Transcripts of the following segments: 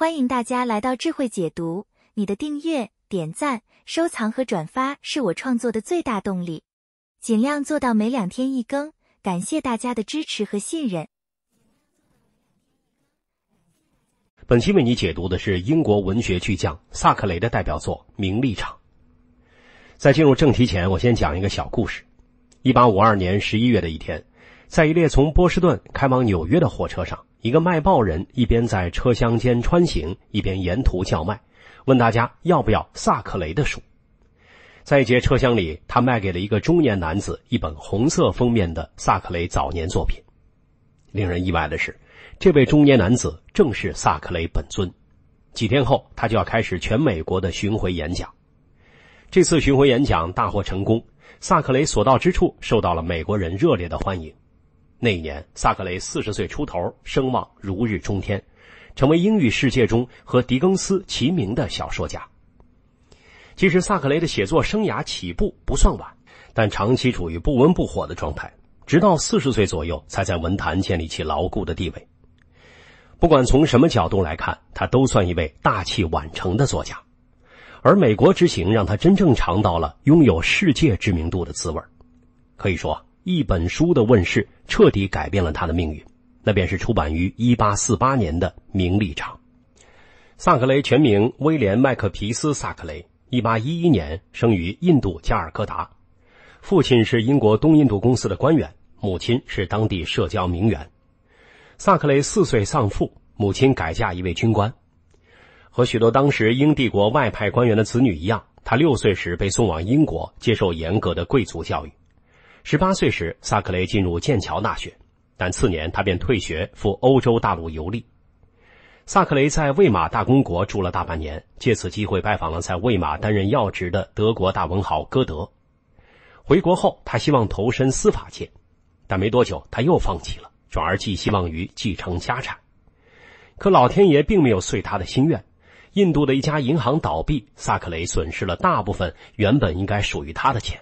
欢迎大家来到智慧解读，你的订阅、点赞、收藏和转发是我创作的最大动力。尽量做到每两天一更，感谢大家的支持和信任。本期为你解读的是英国文学巨匠萨克雷的代表作《名利场》。在进入正题前，我先讲一个小故事：一八五二年十一月的一天。在一列从波士顿开往纽约的火车上，一个卖报人一边在车厢间穿行，一边沿途叫卖，问大家要不要萨克雷的书。在一节车厢里，他卖给了一个中年男子一本红色封面的萨克雷早年作品。令人意外的是，这位中年男子正是萨克雷本尊。几天后，他就要开始全美国的巡回演讲。这次巡回演讲大获成功，萨克雷所到之处受到了美国人热烈的欢迎。那一年，萨克雷四十岁出头，声望如日中天，成为英语世界中和狄更斯齐名的小说家。其实，萨克雷的写作生涯起步不算晚，但长期处于不温不火的状态，直到四十岁左右才在文坛建立起牢固的地位。不管从什么角度来看，他都算一位大器晚成的作家。而美国之行让他真正尝到了拥有世界知名度的滋味可以说。一本书的问世彻底改变了他的命运，那便是出版于一八四八年的《名利场》。萨克雷全名威廉·麦克皮斯·萨克雷，一八一一年生于印度加尔各答，父亲是英国东印度公司的官员，母亲是当地社交名媛。萨克雷四岁丧父，母亲改嫁一位军官。和许多当时英帝国外派官员的子女一样，他六岁时被送往英国接受严格的贵族教育。十八岁时，萨克雷进入剑桥大学，但次年他便退学，赴欧洲大陆游历。萨克雷在魏玛大公国住了大半年，借此机会拜访了在魏玛担任要职的德国大文豪歌德。回国后，他希望投身司法界，但没多久他又放弃了，转而寄希望于继承家产。可老天爷并没有遂他的心愿，印度的一家银行倒闭，萨克雷损失了大部分原本应该属于他的钱。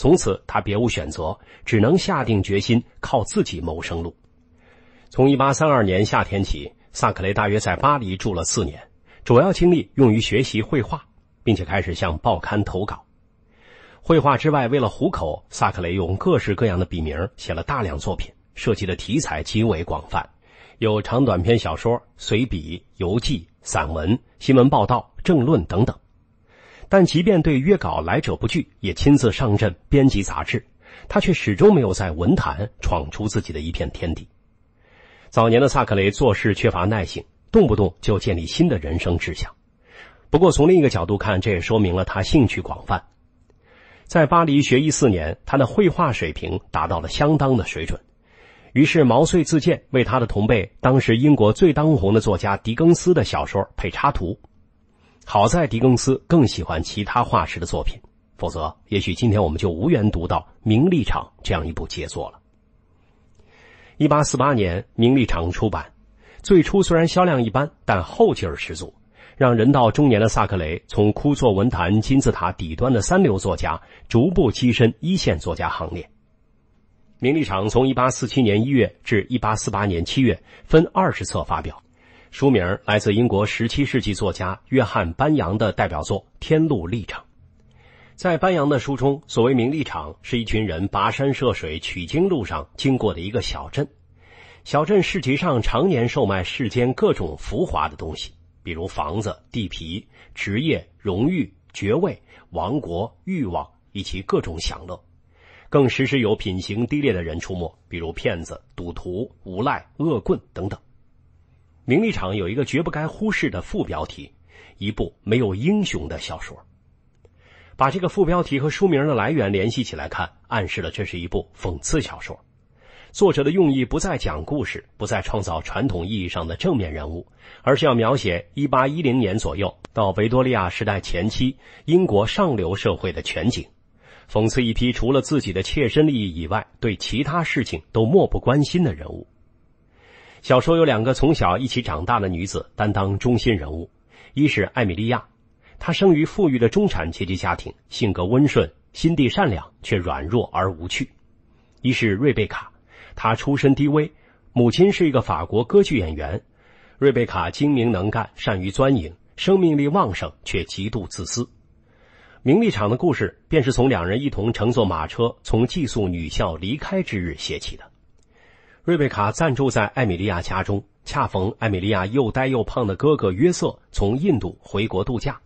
从此，他别无选择，只能下定决心靠自己谋生路。从一八三二年夏天起，萨克雷大约在巴黎住了四年，主要精力用于学习绘画，并且开始向报刊投稿。绘画之外，为了糊口，萨克雷用各式各样的笔名写了大量作品，涉及的题材极为广泛，有长短篇小说、随笔、游记、散文、新闻报道、政论等等。但即便对约稿来者不拒，也亲自上阵编辑杂志，他却始终没有在文坛闯出自己的一片天地。早年的萨克雷做事缺乏耐性，动不动就建立新的人生志向。不过从另一个角度看，这也说明了他兴趣广泛。在巴黎学艺四年，他的绘画水平达到了相当的水准，于是毛遂自荐为他的同辈、当时英国最当红的作家狄更斯的小说配插图。好在狄更斯更喜欢其他画师的作品，否则也许今天我们就无缘读到《名利场》这样一部杰作了。一八四八年，《名利场》出版，最初虽然销量一般，但后劲儿十足，让人到中年的萨克雷从枯坐文坛金字塔底端的三流作家，逐步跻身一线作家行列。《名利场》从一八四七年一月至一八四八年七月分二十册发表。书名来自英国17世纪作家约翰·班扬的代表作《天路历程》。在班扬的书中，所谓名利场，是一群人跋山涉水取经路上经过的一个小镇。小镇市集上常年售卖世间各种浮华的东西，比如房子、地皮、职业、荣誉、爵位、王国、欲望以及各种享乐。更时时有品行低劣的人出没，比如骗子、赌徒、无赖、恶棍等等。《名利场》有一个绝不该忽视的副标题：一部没有英雄的小说。把这个副标题和书名的来源联系起来看，暗示了这是一部讽刺小说。作者的用意不在讲故事，不在创造传统意义上的正面人物，而是要描写一八一零年左右到维多利亚时代前期英国上流社会的全景，讽刺一批除了自己的切身利益以外，对其他事情都漠不关心的人物。小说有两个从小一起长大的女子担当中心人物，一是艾米莉亚，她生于富裕的中产阶级家庭，性格温顺，心地善良，却软弱而无趣；一是瑞贝卡，她出身低微，母亲是一个法国歌剧演员，瑞贝卡精明能干，善于钻营，生命力旺盛，却极度自私。名利场的故事便是从两人一同乘坐马车从寄宿女校离开之日写起的。瑞贝卡暂住在艾米利亚家中，恰逢艾米利亚又呆又胖的哥哥约瑟从印度回国度假。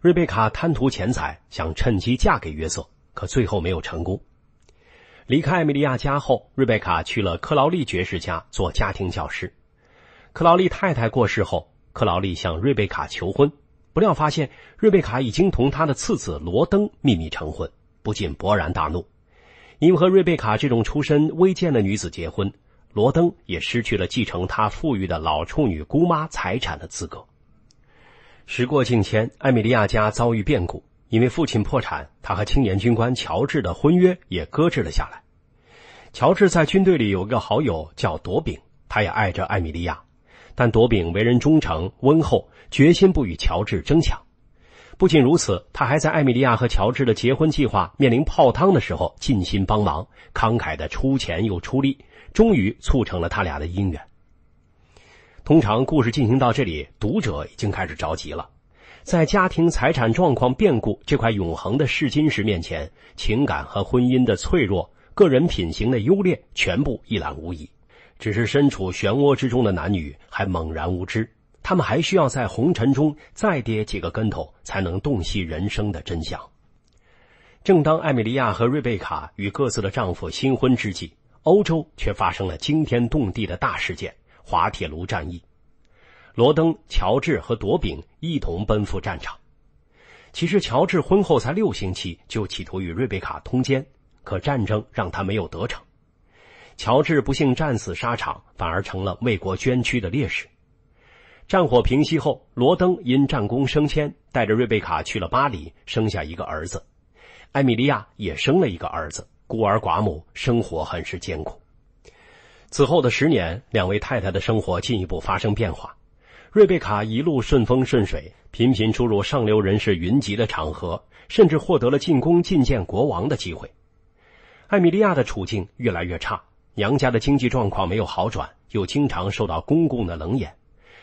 瑞贝卡贪图钱财，想趁机嫁给约瑟，可最后没有成功。离开艾米利亚家后，瑞贝卡去了克劳利爵士家做家庭教师。克劳利太太过世后，克劳利向瑞贝卡求婚，不料发现瑞贝卡已经同他的次子罗登秘密成婚，不禁勃然大怒。因为和瑞贝卡这种出身微贱的女子结婚，罗登也失去了继承他富裕的老处女姑妈财产的资格。时过境迁，艾米莉亚家遭遇变故，因为父亲破产，他和青年军官乔治的婚约也搁置了下来。乔治在军队里有一个好友叫朵饼，他也爱着艾米莉亚，但朵饼为人忠诚温厚，决心不与乔治争抢。不仅如此，他还在艾米莉亚和乔治的结婚计划面临泡汤的时候尽心帮忙，慷慨的出钱又出力，终于促成了他俩的姻缘。通常故事进行到这里，读者已经开始着急了。在家庭财产状况变故这块永恒的试金石面前，情感和婚姻的脆弱、个人品行的优劣，全部一览无遗。只是身处漩涡之中的男女还猛然无知。他们还需要在红尘中再跌几个跟头，才能洞悉人生的真相。正当艾米莉亚和瑞贝卡与各自的丈夫新婚之际，欧洲却发生了惊天动地的大事件——滑铁卢战役。罗登、乔治和朵饼一同奔赴战场。其实，乔治婚后才六星期就企图与瑞贝卡通奸，可战争让他没有得逞。乔治不幸战死沙场，反而成了为国捐躯的烈士。战火平息后，罗登因战功升迁，带着瑞贝卡去了巴黎，生下一个儿子。艾米莉亚也生了一个儿子，孤儿寡母，生活很是艰苦。此后的十年，两位太太的生活进一步发生变化。瑞贝卡一路顺风顺水，频频出入上流人士云集的场合，甚至获得了进宫觐见国王的机会。艾米莉亚的处境越来越差，娘家的经济状况没有好转，又经常受到公公的冷眼。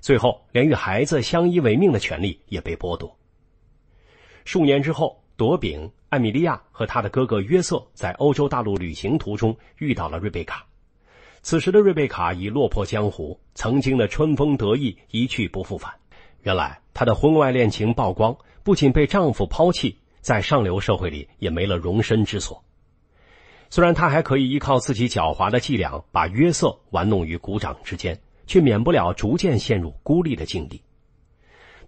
最后，连与孩子相依为命的权利也被剥夺。数年之后，朵饼、艾米莉亚和他的哥哥约瑟在欧洲大陆旅行途中遇到了瑞贝卡。此时的瑞贝卡已落魄江湖，曾经的春风得意一去不复返。原来，她的婚外恋情曝光，不仅被丈夫抛弃，在上流社会里也没了容身之所。虽然她还可以依靠自己狡猾的伎俩，把约瑟玩弄于股掌之间。却免不了逐渐陷入孤立的境地。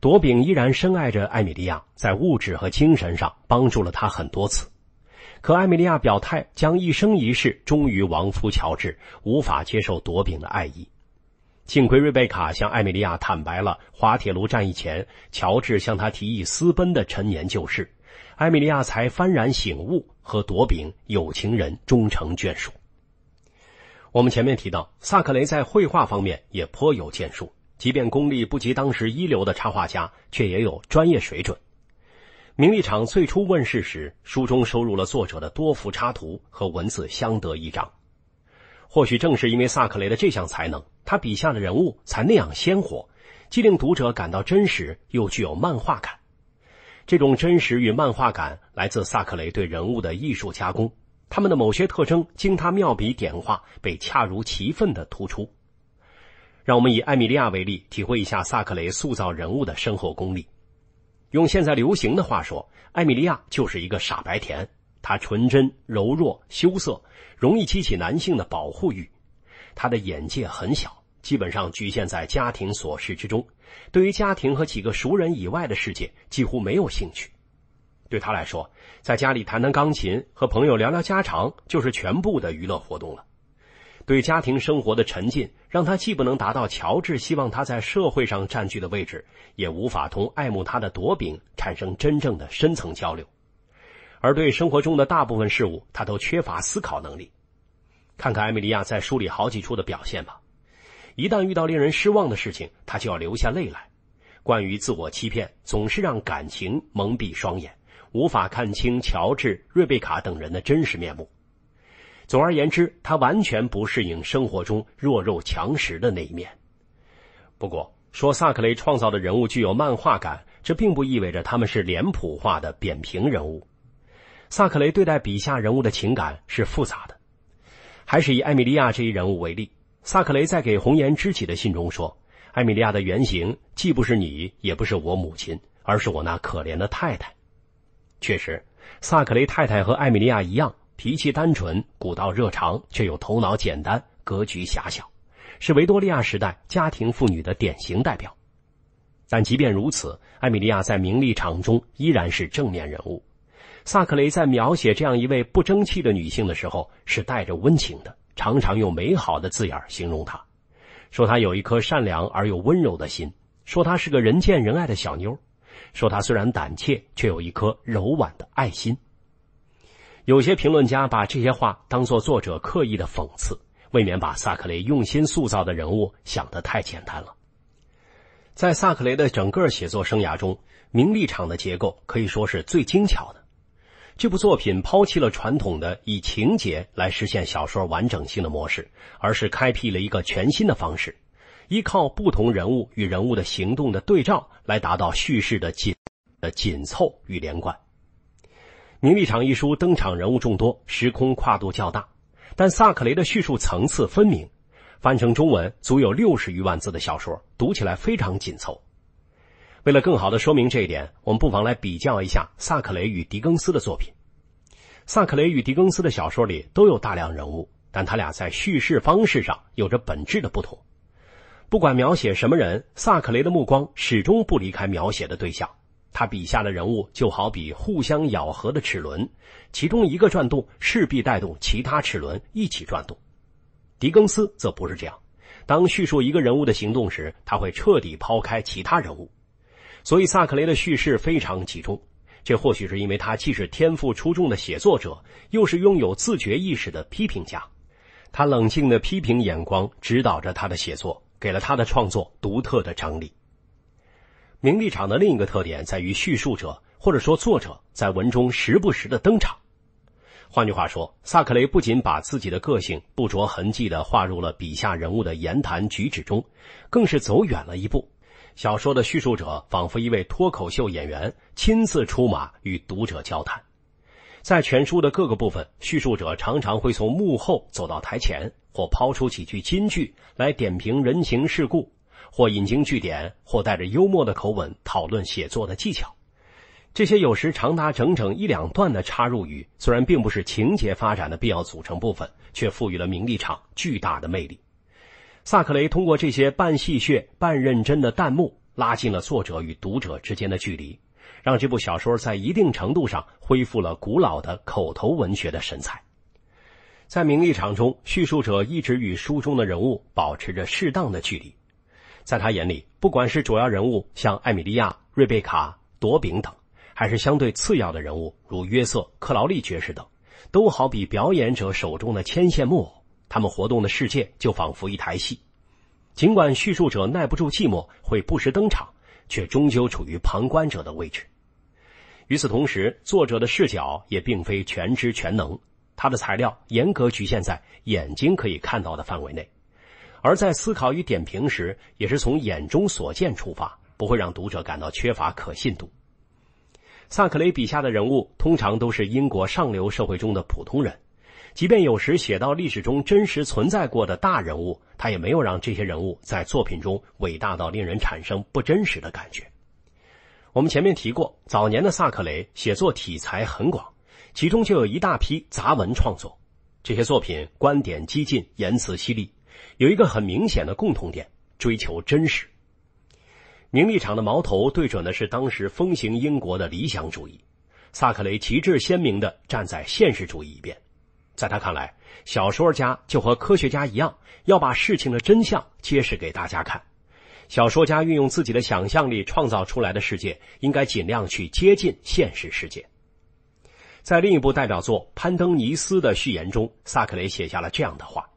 朵饼依然深爱着艾米莉亚，在物质和精神上帮助了她很多次。可艾米莉亚表态将一生一世忠于亡夫乔治，无法接受朵饼的爱意。幸亏瑞贝卡向艾米莉亚坦白了滑铁卢战役前乔治向她提议私奔的陈年旧事，艾米莉亚才幡然醒悟，和朵饼有情人终成眷属。我们前面提到，萨克雷在绘画方面也颇有建树，即便功力不及当时一流的插画家，却也有专业水准。《名利场》最初问世时，书中收入了作者的多幅插图，和文字相得益彰。或许正是因为萨克雷的这项才能，他笔下的人物才那样鲜活，既令读者感到真实，又具有漫画感。这种真实与漫画感来自萨克雷对人物的艺术加工。他们的某些特征经他妙笔点化，被恰如其分的突出。让我们以艾米莉亚为例，体会一下萨克雷塑造人物的深厚功力。用现在流行的话说，艾米莉亚就是一个傻白甜。她纯真、柔弱、羞涩，容易激起男性的保护欲。她的眼界很小，基本上局限在家庭琐事之中，对于家庭和几个熟人以外的世界几乎没有兴趣。对他来说，在家里弹弹钢琴，和朋友聊聊家常，就是全部的娱乐活动了。对家庭生活的沉浸，让他既不能达到乔治希望他在社会上占据的位置，也无法同爱慕他的朵饼产生真正的深层交流。而对生活中的大部分事物，他都缺乏思考能力。看看艾米莉亚在书里好几处的表现吧。一旦遇到令人失望的事情，他就要流下泪来。关于自我欺骗，总是让感情蒙蔽双眼。无法看清乔治、瑞贝卡等人的真实面目。总而言之，他完全不适应生活中弱肉强食的那一面。不过，说萨克雷创造的人物具有漫画感，这并不意味着他们是脸谱化的扁平人物。萨克雷对待笔下人物的情感是复杂的。还是以艾米莉亚这一人物为例，萨克雷在给红颜知己的信中说：“艾米莉亚的原型既不是你，也不是我母亲，而是我那可怜的太太。”确实，萨克雷太太和艾米莉亚一样，脾气单纯，古道热肠，却又头脑简单，格局狭小，是维多利亚时代家庭妇女的典型代表。但即便如此，艾米莉亚在名利场中依然是正面人物。萨克雷在描写这样一位不争气的女性的时候，是带着温情的，常常用美好的字眼形容她，说她有一颗善良而又温柔的心，说她是个人见人爱的小妞说他虽然胆怯，却有一颗柔婉的爱心。有些评论家把这些话当做作者刻意的讽刺，未免把萨克雷用心塑造的人物想得太简单了。在萨克雷的整个写作生涯中，《名利场》的结构可以说是最精巧的。这部作品抛弃了传统的以情节来实现小说完整性的模式，而是开辟了一个全新的方式。依靠不同人物与人物的行动的对照来达到叙事的紧的紧凑与连贯。《名利场》一书登场人物众多，时空跨度较大，但萨克雷的叙述层次分明，翻成中文足有六十余万字的小说，读起来非常紧凑。为了更好的说明这一点，我们不妨来比较一下萨克雷与狄更斯的作品。萨克雷与狄更斯的小说里都有大量人物，但他俩在叙事方式上有着本质的不同。不管描写什么人，萨克雷的目光始终不离开描写的对象。他笔下的人物就好比互相咬合的齿轮，其中一个转动势必带动其他齿轮一起转动。狄更斯则不是这样，当叙述一个人物的行动时，他会彻底抛开其他人物。所以，萨克雷的叙事非常集中。这或许是因为他既是天赋出众的写作者，又是拥有自觉意识的批评家。他冷静的批评眼光指导着他的写作。给了他的创作独特的张力。《名利场》的另一个特点在于叙述者或者说作者在文中时不时的登场。换句话说，萨克雷不仅把自己的个性不着痕迹的画入了笔下人物的言谈举止中，更是走远了一步。小说的叙述者仿佛一位脱口秀演员，亲自出马与读者交谈。在全书的各个部分，叙述者常常会从幕后走到台前。或抛出几句金句来点评人情世故，或引经据典，或带着幽默的口吻讨论写作的技巧。这些有时长达整整一两段的插入语，虽然并不是情节发展的必要组成部分，却赋予了名利场巨大的魅力。萨克雷通过这些半戏谑、半认真的弹幕，拉近了作者与读者之间的距离，让这部小说在一定程度上恢复了古老的口头文学的神采。在名利场中，叙述者一直与书中的人物保持着适当的距离。在他眼里，不管是主要人物像艾米莉亚、瑞贝卡、朵饼等，还是相对次要的人物如约瑟、克劳利爵士等，都好比表演者手中的牵线木偶。他们活动的世界就仿佛一台戏。尽管叙述者耐不住寂寞，会不时登场，却终究处于旁观者的位置。与此同时，作者的视角也并非全知全能。他的材料严格局限在眼睛可以看到的范围内，而在思考与点评时，也是从眼中所见出发，不会让读者感到缺乏可信度。萨克雷笔下的人物通常都是英国上流社会中的普通人，即便有时写到历史中真实存在过的大人物，他也没有让这些人物在作品中伟大到令人产生不真实的感觉。我们前面提过，早年的萨克雷写作题材很广。其中就有一大批杂文创作，这些作品观点激进，言辞犀利，有一个很明显的共同点：追求真实。《名利场》的矛头对准的是当时风行英国的理想主义，萨克雷旗帜鲜明地站在现实主义一边。在他看来，小说家就和科学家一样，要把事情的真相揭示给大家看。小说家运用自己的想象力创造出来的世界，应该尽量去接近现实世界。在另一部代表作《攀登尼斯》的序言中，萨克雷写下了这样的话：“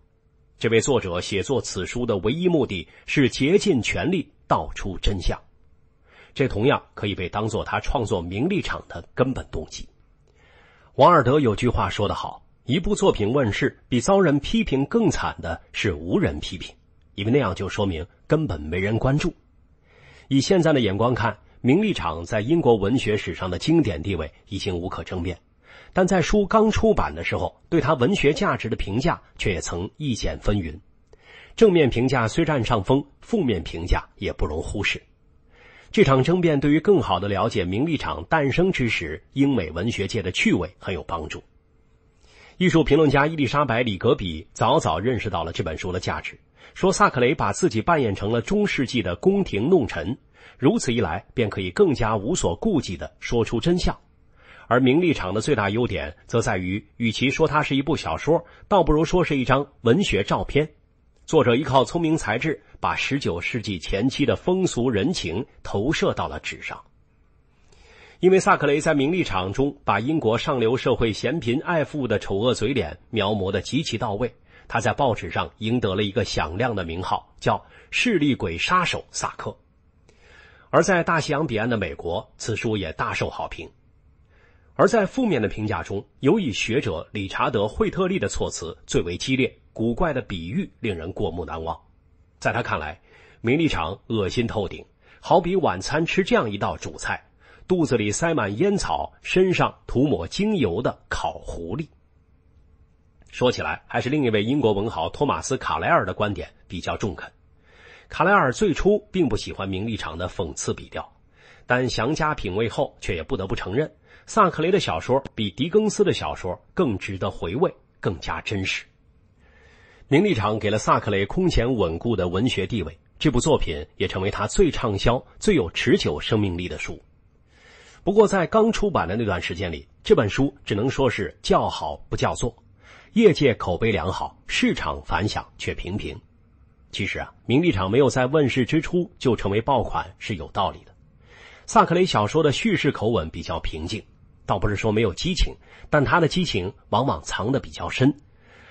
这位作者写作此书的唯一目的是竭尽全力道出真相。”这同样可以被当作他创作《名利场》的根本动机。王尔德有句话说得好：“一部作品问世，比遭人批评更惨的是无人批评，因为那样就说明根本没人关注。”以现在的眼光看，《名利场》在英国文学史上的经典地位已经无可争辩。但在书刚出版的时候，对他文学价值的评价却也曾意见纷纭，正面评价虽占上风，负面评价也不容忽视。这场争辩对于更好的了解《名利场》诞生之时英美文学界的趣味很有帮助。艺术评论家伊丽莎白·里格比早早认识到了这本书的价值，说萨克雷把自己扮演成了中世纪的宫廷弄臣，如此一来，便可以更加无所顾忌的说出真相。而《名利场》的最大优点则在于，与其说它是一部小说，倒不如说是一张文学照片。作者依靠聪明才智，把19世纪前期的风俗人情投射到了纸上。因为萨克雷在《名利场》中把英国上流社会嫌贫爱富的丑恶嘴脸描摹的极其到位，他在报纸上赢得了一个响亮的名号，叫“势利鬼杀手”萨克。而在大西洋彼岸的美国，此书也大受好评。而在负面的评价中，尤以学者理查德·惠特利的措辞最为激烈，古怪的比喻令人过目难忘。在他看来，名利场恶心透顶，好比晚餐吃这样一道主菜：肚子里塞满烟草，身上涂抹精油的烤狐狸。说起来，还是另一位英国文豪托马斯·卡莱尔的观点比较中肯。卡莱尔最初并不喜欢名利场的讽刺笔调，但详加品味后，却也不得不承认。萨克雷的小说比狄更斯的小说更值得回味，更加真实。《名利场》给了萨克雷空前稳固的文学地位，这部作品也成为他最畅销、最有持久生命力的书。不过，在刚出版的那段时间里，这本书只能说是叫好不叫座，业界口碑良好，市场反响却平平。其实啊，《名利场》没有在问世之初就成为爆款是有道理的。萨克雷小说的叙事口吻比较平静，倒不是说没有激情，但他的激情往往藏得比较深，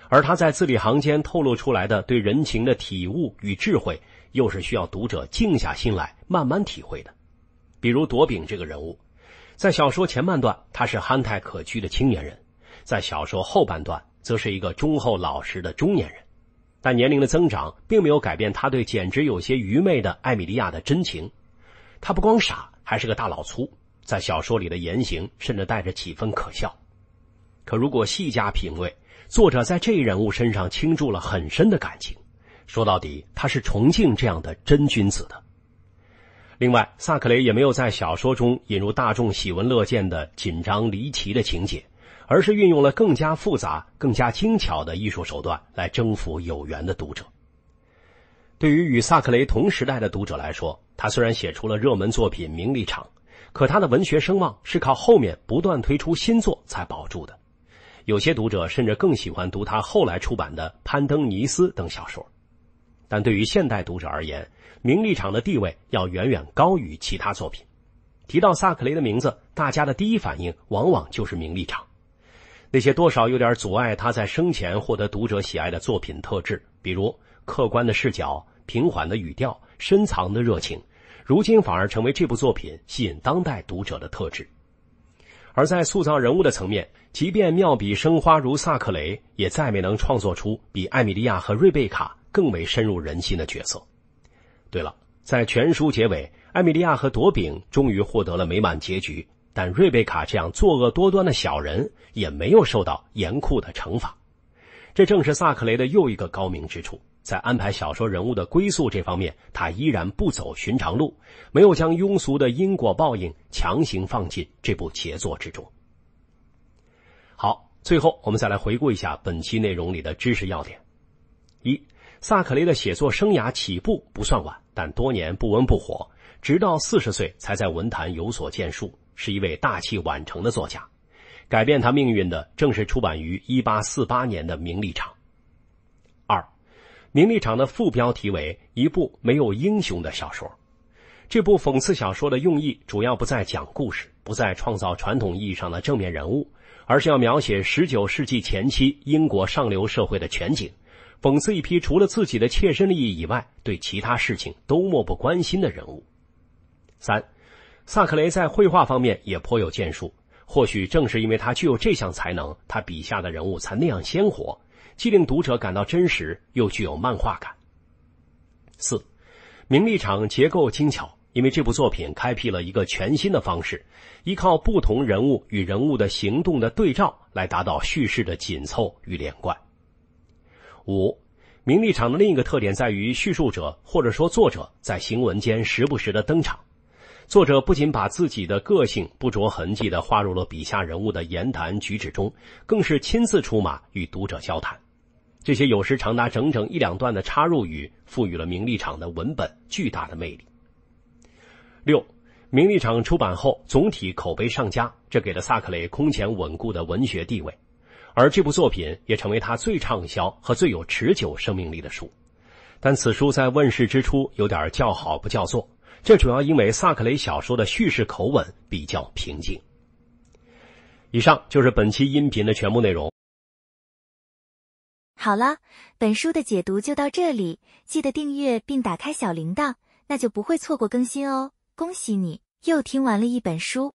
而他在字里行间透露出来的对人情的体悟与智慧，又是需要读者静下心来慢慢体会的。比如朵饼这个人物，在小说前半段他是憨态可掬的青年人，在小说后半段则是一个忠厚老实的中年人，但年龄的增长并没有改变他对简直有些愚昧的艾米莉亚的真情。他不光傻。还是个大老粗，在小说里的言行甚至带着几分可笑。可如果细加品味，作者在这人物身上倾注了很深的感情。说到底，他是崇敬这样的真君子的。另外，萨克雷也没有在小说中引入大众喜闻乐见的紧张离奇的情节，而是运用了更加复杂、更加精巧的艺术手段来征服有缘的读者。对于与萨克雷同时代的读者来说，他虽然写出了热门作品《名利场》，可他的文学声望是靠后面不断推出新作才保住的。有些读者甚至更喜欢读他后来出版的《攀登尼斯》等小说。但对于现代读者而言，《名利场》的地位要远远高于其他作品。提到萨克雷的名字，大家的第一反应往往就是《名利场》。那些多少有点阻碍他在生前获得读者喜爱的作品特质，比如。客观的视角、平缓的语调、深藏的热情，如今反而成为这部作品吸引当代读者的特质。而在塑造人物的层面，即便妙笔生花如萨克雷，也再没能创作出比艾米莉亚和瑞贝卡更为深入人心的角色。对了，在全书结尾，艾米莉亚和朵饼终于获得了美满结局，但瑞贝卡这样作恶多端的小人也没有受到严酷的惩罚，这正是萨克雷的又一个高明之处。在安排小说人物的归宿这方面，他依然不走寻常路，没有将庸俗的因果报应强行放进这部杰作之中。好，最后我们再来回顾一下本期内容里的知识要点：一、萨克雷的写作生涯起步不算晚，但多年不温不火，直到四十岁才在文坛有所建树，是一位大器晚成的作家。改变他命运的，正是出版于一八四八年的《名利场》。《名利场》的副标题为“一部没有英雄的小说”。这部讽刺小说的用意主要不在讲故事，不在创造传统意义上的正面人物，而是要描写十九世纪前期英国上流社会的全景，讽刺一批除了自己的切身利益以外，对其他事情都漠不关心的人物。三，萨克雷在绘画方面也颇有建树。或许正是因为他具有这项才能，他笔下的人物才那样鲜活，既令读者感到真实，又具有漫画感。四，《名利场》结构精巧，因为这部作品开辟了一个全新的方式，依靠不同人物与人物的行动的对照来达到叙事的紧凑与连贯。五，《名利场》的另一个特点在于叙述者或者说作者在行文间时不时的登场。作者不仅把自己的个性不着痕迹的画入了笔下人物的言谈举止中，更是亲自出马与读者交谈。这些有时长达整整一两段的插入语，赋予了《名利场》的文本巨大的魅力。六，《名利场》出版后总体口碑上佳，这给了萨克雷空前稳固的文学地位，而这部作品也成为他最畅销和最有持久生命力的书。但此书在问世之初有点叫好不叫座。这主要因为萨克雷小说的叙事口吻比较平静。以上就是本期音频的全部内容。好了，本书的解读就到这里，记得订阅并打开小铃铛，那就不会错过更新哦。恭喜你又听完了一本书。